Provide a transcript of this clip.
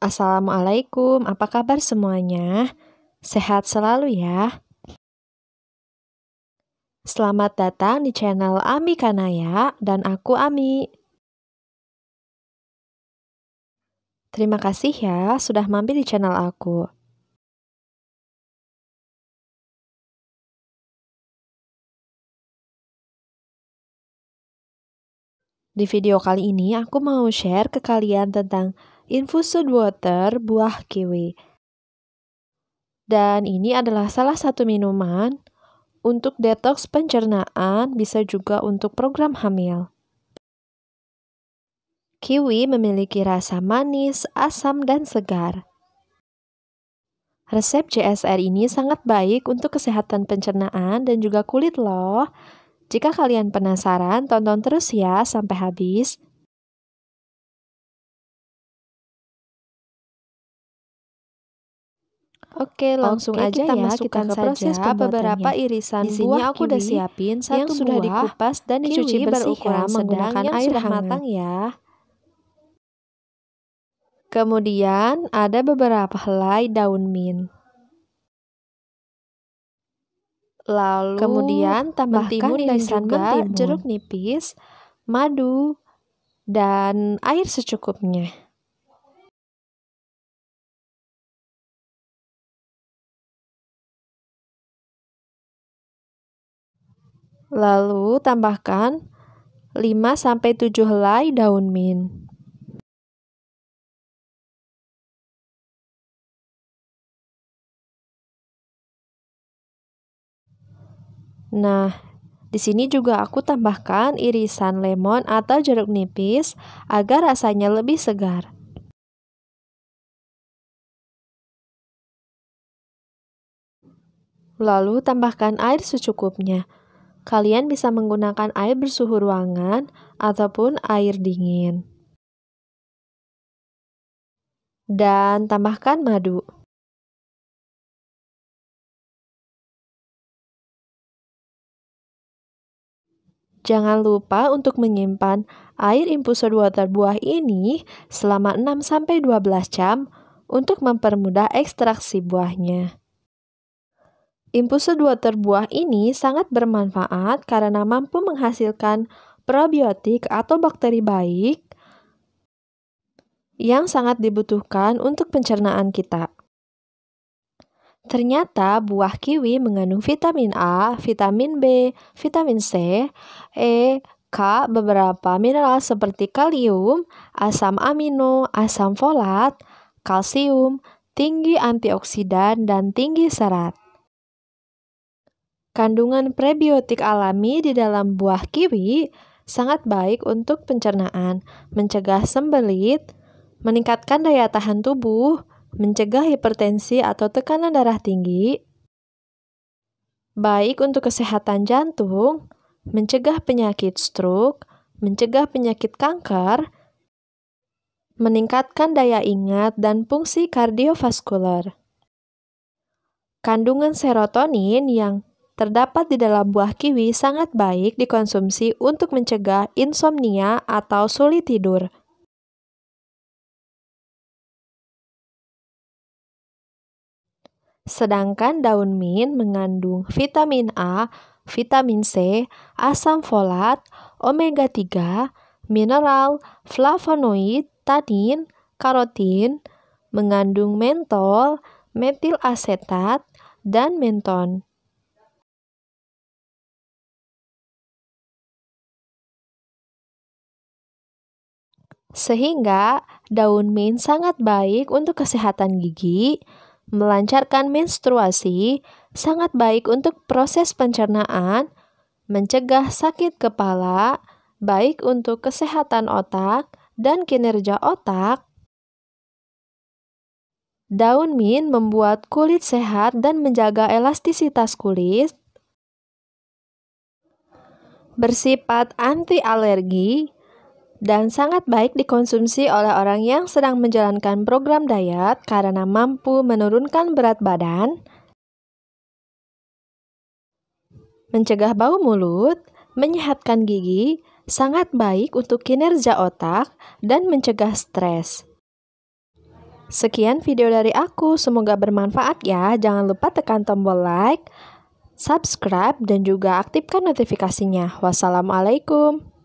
Assalamualaikum, apa kabar semuanya? Sehat selalu ya. Selamat datang di channel Ami Kanaya dan aku Ami. Terima kasih ya sudah mampir di channel aku. Di video kali ini aku mau share ke kalian tentang infused water buah kiwi. Dan ini adalah salah satu minuman untuk detox pencernaan, bisa juga untuk program hamil. Kiwi memiliki rasa manis, asam, dan segar. Resep CSR ini sangat baik untuk kesehatan pencernaan dan juga kulit loh. Jika kalian penasaran, tonton terus ya sampai habis. Oke, langsung Oke, aja kita ya masukkan kita ke proses saja beberapa irisan Di sini buah aku udah siapin satu yang buah sudah dikupas dan dicuci kan, berukuran menggunakan yang air hangat. matang ya. Kemudian ada beberapa helai daun mint. Lalu kemudian tambahkan timun dan juga mentimun. jeruk nipis, madu, dan air secukupnya. Lalu tambahkan 5 7 helai daun mint. Nah, di sini juga aku tambahkan irisan lemon atau jeruk nipis agar rasanya lebih segar. Lalu tambahkan air secukupnya. Kalian bisa menggunakan air bersuhu ruangan ataupun air dingin. Dan tambahkan madu. Jangan lupa untuk menyimpan air infuser water buah ini selama 6-12 jam untuk mempermudah ekstraksi buahnya sedua terbuah ini sangat bermanfaat karena mampu menghasilkan probiotik atau bakteri baik yang sangat dibutuhkan untuk pencernaan kita. Ternyata buah kiwi mengandung vitamin A, vitamin B, vitamin C, E, K, beberapa mineral seperti kalium, asam amino, asam folat, kalsium, tinggi antioksidan, dan tinggi serat. Kandungan prebiotik alami di dalam buah kiwi sangat baik untuk pencernaan, mencegah sembelit, meningkatkan daya tahan tubuh, mencegah hipertensi atau tekanan darah tinggi, baik untuk kesehatan jantung, mencegah penyakit stroke, mencegah penyakit kanker, meningkatkan daya ingat dan fungsi kardiovaskular. Kandungan serotonin yang terdapat di dalam buah kiwi sangat baik dikonsumsi untuk mencegah insomnia atau sulit tidur. Sedangkan daun mint mengandung vitamin A, vitamin C, asam folat, omega 3, mineral, flavonoid, tanin, karotin, mengandung mentol, metil asetat, dan menton. Sehingga daun mint sangat baik untuk kesehatan gigi, melancarkan menstruasi, sangat baik untuk proses pencernaan, mencegah sakit kepala, baik untuk kesehatan otak dan kinerja otak. Daun mint membuat kulit sehat dan menjaga elastisitas kulit. Bersifat anti alergi, dan sangat baik dikonsumsi oleh orang yang sedang menjalankan program diet karena mampu menurunkan berat badan, mencegah bau mulut, menyehatkan gigi, sangat baik untuk kinerja otak, dan mencegah stres. Sekian video dari aku, semoga bermanfaat ya. Jangan lupa tekan tombol like, subscribe, dan juga aktifkan notifikasinya. Wassalamualaikum.